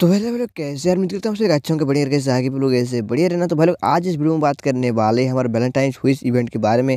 तो हेलो तो हेलो मतलब कैसे यार मित्र निकलता हूँ एक अच्छे होंगे बढ़िया कैसे आगे लोग ऐसे बढ़िया रहना तो भाई लोग आज इस वीडियो में बात करने वाले हैं हमारे वैलेंटाइन हुइस इवेंट के बारे में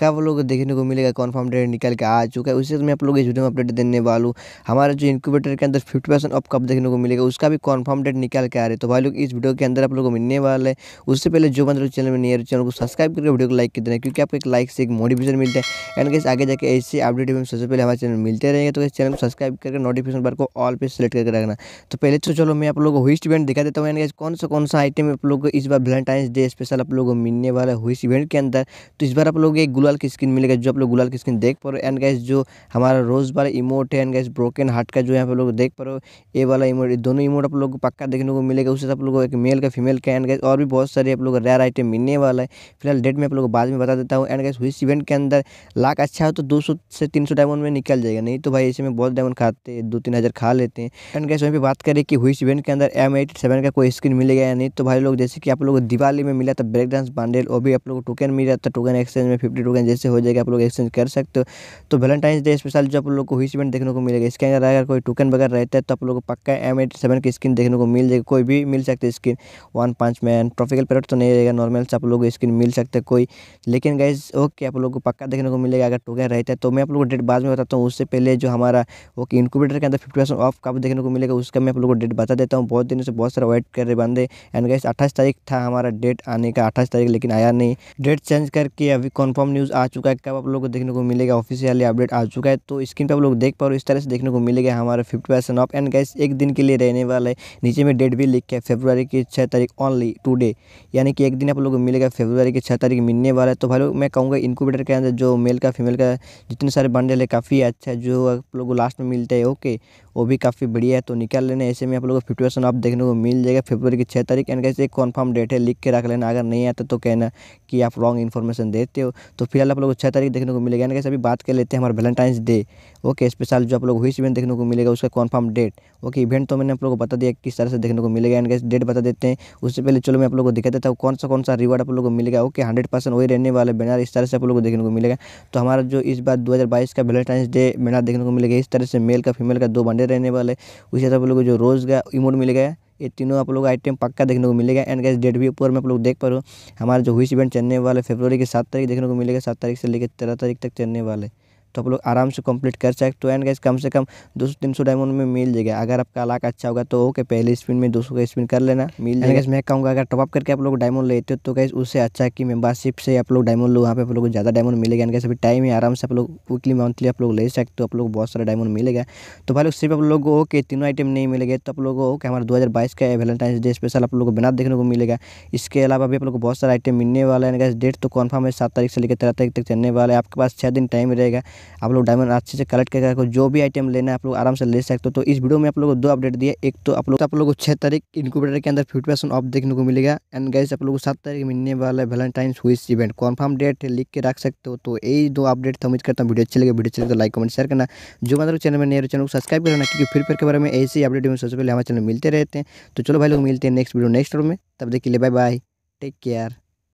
कब लोग देखने को मिलेगा कॉन्फर्म डेट निकल के आ चुका है उससे तो मैं आप लोग इस वीडियो में अपडेट देने वालू हमारे जो इंक्यूबेटर के अंदर फिफ्टी परसेंट ऑफ कब देखने को मिलेगा उसका भी कॉन्फर्म डेट निकल के आ रहे तो भाई लोग इस वीडियो के अंदर आप लोग को मिलने वाले हैं उससे पहले जो बंद चैनल में नहीं चैनल को सब्सक्राइब करके वीडियो को लाइक कर देना क्योंकि आपको एक लाइक से एक मोटिवेशन मिलता है एंड कैसे आगे जाकर ऐसे अपडेट सबसे पहले हमारे चैनल मिलते रहेंगे तो इस चैनल को सब्सक्राइब करके नोटिफिकेशन बार को ऑल पे सेलेक्ट करके रखना तो पहले तो चलो मैं आप लोगों को हुईस्ट इवेंट दिखा देता हूँ यानी कौन सा कौन सा आइटम आप लोग को इस बार वैलेंटाइंस डे स्पेशल आप लोगों को मिलने वाला है हुईस्ट इवेंट के अंदर तो इस बार आप लोग एक गुलाल की स्किन मिलेगा जो आप लोग गुलाल की स्किन देख पा रहे हो एंड गैस जो हमारा रोज बार इमोट है एंड गैस ब्रोकन हार्ट का जो यहाँ पर लोग देख पा रहे हो ए वाला इमोट दोनों इमोट आप लोग को पक्का देखने को मिलेगा उससे आप लोग को एक मेल का फीमेल का एंड गैस और भी बहुत सारे आप लोग रेयर आइटम मिलने वाला है फिलहाल डेट में आप लोग बाद में बता देता हूँ एंड गैस हुईस इवेंट के अंदर लाख अच्छा हो तो दो से तीन डायमंड में निकल जाएगा नहीं तो भाई इसमें में बहुत डायमंड खाते दो तीन खा लेते हैं एंड गैस वहीं पर बात करें कि हुई इस इवेंट के अंदर एम एट सेवन का कोई स्क्रीन मिलेगा या नहीं तो भाई लोग जैसे कि आप लोग दिवाली में मिला था ब्रेक डांस बांडेल वो भी आप लोग टोकन मिला था टोकन एक्सचेंज में फिफ्टी टोकन जैसे हो जाएगा आप लोग एक्सचेंज कर सकते हो तो वैलेंटाइन डे स्पेशल जो आप लोग को इस इवेंट देखने को मिलेगा इसके अंदर अगर कोई टोकन वगैरह रहता है तो आप लोग को पक्का एम एट सेवन की स्क्रीन देखने को मिल जाएगी कोई भी मिल सकते है स्क्रीन वन पांच मैन ट्रॉफिकल पेरेट तो नहीं रहेगा नॉर्मल से आप लोग को स्क्रीन मिल सकता है कोई लेकिन गाइज ओके आप लोग को पक्का देखने को मिलेगा अगर टोकन रहता है तो मैं आप लोग को डेट बाद में बताता हूँ उससे पहले जो हमारा ओके इनक्यूबेटर के अंदर फिफ्टी परसेंट ऑफ कब देखने को मिलेगा उसका मैं आप लोग को डेट बता देता हूँ बहुत दिनों से बहुत सारा वेट कर रहे बंदे एंड गैस अट्ठाईस तारीख था हमारा डेट आने का अट्ठाईस तारीख लेकिन आया नहीं डेट चेंज करके अभी कन्फर्म न्यूज़ आ चुका है कब आप लोग को देखने को मिलेगा ऑफिशियली अपडेट आ चुका है तो स्क्रीन पर आप लोग देख पा रहे हो इस तरह से देखने को मिलेगा हमारा फिफ्टी परसेंट ऑफ एंड गैस एक दिन के लिए रहने वाला है नीचे में डेट भी लिख के फेब्रुवरी की छः तारीख ऑनली डे यानी कि एक दिन आप लोग को मिलेगा फेब्रुवरी की छः तारीख मिलने वाला है तो भाई मैं कहूँगा इनक्यूबेटर के अंदर जो मेल का फीमेल का जितने सारे बंडल है काफ़ी अच्छा है जो आप लोग को लास्ट में मिलता है ओके वो भी काफ़ी बढ़िया है तो निकाल लेना ऐसे में आप लोगों को फिफ्टी परसेंट आप देखने को मिल जाएगा फेब्रवरी की छः तारीख एंड कैसे कन्फर्म डेट है लिख के रख लेना अगर नहीं आता तो कहना कि आप रॉन्ग इन्फॉर्मेशन देते हो तो फिलहाल आप लोग को छः तारीख देखने को मिलेगा एंड कैसे अभी बात कर लेते हैं हमारे वैलेंटाइंस डे ओके स्पेशल जो आप लोग हुई इवेंट देखने को मिलेगा उसका कन्फर्म डेट ओके इवेंट तो मैंने आप लोग को बता दिया किस तरह से देखने को मिलेगा एंड कैसे डेट बता देते हैं उससे पहले चलो मैं आप लोग को दिखा देता हूँ कौन सा कौन सा रिवार्ड आप लोग को मिलेगा ओके हंड्रेड परसेंट वही रहने वाला बैनर इस तरह से आप लोग को देखने को मिलेगा तो हमारा जो इस बार दो का वैलेंटाइंस डे बैनर देखने को मिलेगा इस तरह से मेल का फीमेल का दो बंडल बने रहने वाले उसी हिसाब आप लोग जो रोज़ का इमोट मिल गया ये तीनों आप लोग आइटम पक्का देखने को मिलेगा एंड गैस डेट भी ऊपर में आप लोग देख पा रहे हो हमारे जो हुई इवेंट चलने वाले फेब्रवरी के सात तारीख देखने को मिलेगा सात तारीख से लेकर तेरह तारीख तक चलने वाले तो आप लोग आराम से कंप्लीट कर सकते हो एंड गैस कम से कम दो सौ तीन सौ डायमंड में मिल जाएगा अगर आपका अलाक अच्छा होगा तो ओके पहले स्पिन में दो सौ का स्पिन कर लेना मिल जाएगा मैं कहूँगा अगर टॉपअप करके आप लोग डायमंड लेते हो तो गैस उससे अच्छा है कि मेम्बरशिप से आप लोग डायमंड लो वहाँ पे आप लोग को ज़्यादा डायमंड मिलेगा एंड गैस अभी टाइम है आराम से आप लोग वीकली मंथली आप लोग ले सकते हो आप लोग बहुत सारा डायमंड मिलेगा तो भाई लोग सिर्फ आप लोग को ओके तीनों आइटम नहीं मिलेगा तो आप लोग को ओके हमारे दो का वैलेंटाइन डे स्पेशल आप लोग को बिना देखने को मिलेगा इसके अलावा अभी आप लोग को बहुत सारा आइटम मिलने वाला है एंड गैस डेट तो कन्फर्म है सात तारीख से लेकर तेरह तारीख तक चलने वाला है आपके पास छः दिन टाइम रहेगा आप लोग डायमंड अच्छे से कलेक्ट करके जो भी आइटम लेना है आप लोग आराम से ले सकते हो तो इस वीडियो में आप लोगों को दो अपडेट दिए एक तो आप लोग आप लोग को छः तारीख इनक्यूबेटर के अंदर फिफ्टी परसेंट ऑफ देखने को मिलेगा एंड गाइस आप लोग को सात तारीख मिलने वाला valentine valentine's event confirm date लिख के रख सकते हो तो यही दो अपडेट तो उम्मीद करता हूँ वीडियो अच्छी लगे वीडियो अच्छी लगे तो लाइक कमेंट शेयर करना जो मतलब चैनल में नहीं चैनल को सब्सक्राइब करना क्योंकि फिर फिर के बारे में ऐसे ही अपडेट में सबसे पहले हमारे चैनल मिलते रहते हैं तो चलो भाई लोग मिलते हैं नेक्स्ट वीडियो नेक्स्ट रोड में तब देखिए बाय बाय टेक केयर